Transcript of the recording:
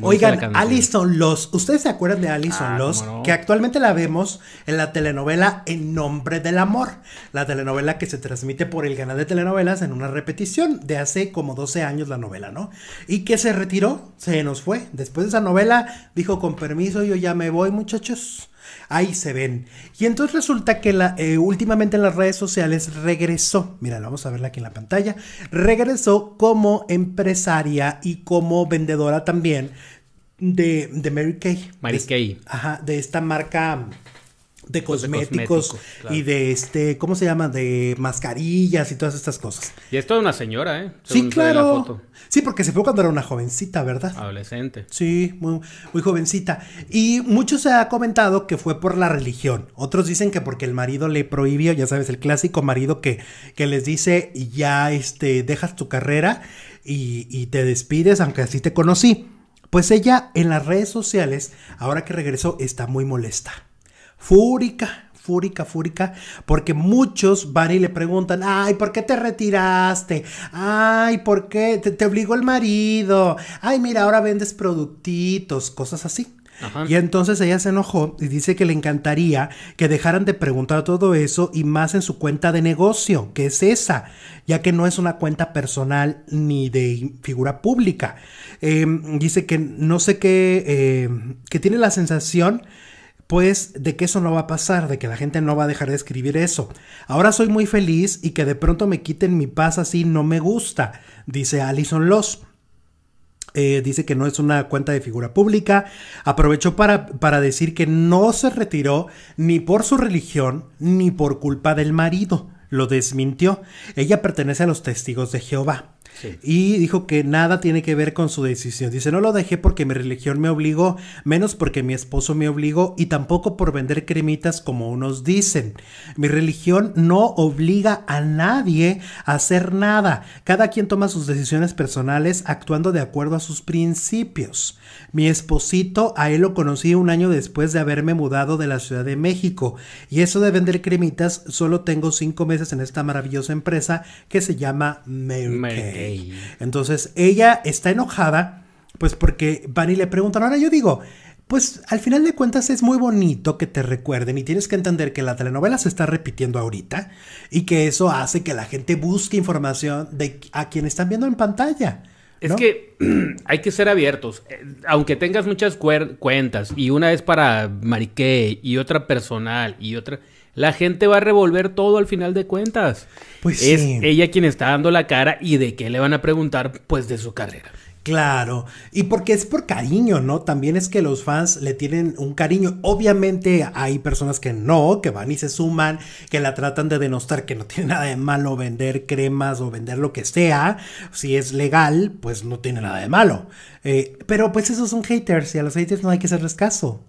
Oigan, Alison Los, ¿ustedes se acuerdan de Alison ah, Los? Que actualmente la vemos en la telenovela En Nombre del Amor, la telenovela que se transmite por el canal de telenovelas en una repetición de hace como 12 años la novela, ¿no? Y que se retiró, se nos fue. Después de esa novela, dijo con permiso, yo ya me voy muchachos. Ahí se ven. Y entonces resulta que eh, últimamente en las redes sociales regresó, mira, vamos a verla aquí en la pantalla, regresó como empresaria y como vendedora también de, de Mary Kay. Mary Kay. Ajá, de esta marca pues de cosméticos, y de este, ¿cómo se llama? De mascarillas y todas estas cosas. Y es de una señora, ¿eh? sí, claro. Sí, porque se fue cuando era una jovencita, ¿verdad? Adolescente. Sí, muy, muy jovencita. Y mucho se ha comentado que fue por la religión. Otros dicen que porque el marido le prohibió, ya sabes, el clásico marido que, que les dice, ya este, dejas tu carrera y, y te despides, aunque así te conocí. Pues ella en las redes sociales, ahora que regresó, está muy molesta fúrica, fúrica, fúrica, porque muchos van y le preguntan, ay, ¿por qué te retiraste? Ay, ¿por qué te, obligó el marido? Ay, mira, ahora vendes productitos, cosas así. Y entonces ella se enojó y dice que le encantaría que dejaran de preguntar todo eso y más en su cuenta de negocio, que es esa, ya que no es una cuenta personal ni de figura pública. Em, dice que no sé qué, eh, que tiene la sensación pues de que eso no va a pasar, de que la gente no va a dejar de escribir eso. Ahora soy muy feliz y que de pronto me quiten mi paz así no me gusta, dice Alison Loss. Eh, dice que no es una cuenta de figura pública. Aprovechó para decir que no se retiró ni por su religión ni por culpa del marido. Lo desmintió. Ella pertenece a los testigos de Jehová. Y dijo que nada tiene que ver con su decisión. Dice, no lo dejé porque mi religión me obligó, menos porque mi esposo me obligó y tampoco por vender cremitas como unos dicen. Mi religión no obliga a nadie a hacer nada. Cada quien toma sus decisiones personales actuando de acuerdo a sus principios. Mi esposito, a él lo conocí un año después de haberme mudado de la Ciudad de México. Y eso de vender cremitas, solo tengo cinco meses en esta maravillosa empresa que se llama Mermaid. Entonces ella está enojada, pues porque van y le preguntan. Ahora yo digo, pues al final de cuentas es muy bonito que te recuerden y tienes que entender que la telenovela se está repitiendo ahorita y que eso hace que la gente busque información de a quien están viendo en pantalla. Es que hay que ser abiertos. Eh, aunque tengas muchas cuentas y una es para Mariqué y otra personal y otra la gente va a revolver todo al final de cuentas. Pues es ella quien está dando la cara y de qué le van a preguntar, pues de su carrera. Claro, y porque es por cariño, ¿no? También es que los fans le tienen un cariño. Obviamente hay personas que no, que van y se suman, que la tratan de denostar, que no tiene nada de malo vender cremas o vender lo que sea. Si es legal, pues no tiene nada de malo. Eh, pero pues esos son haters y a los haters no hay que hacerles caso.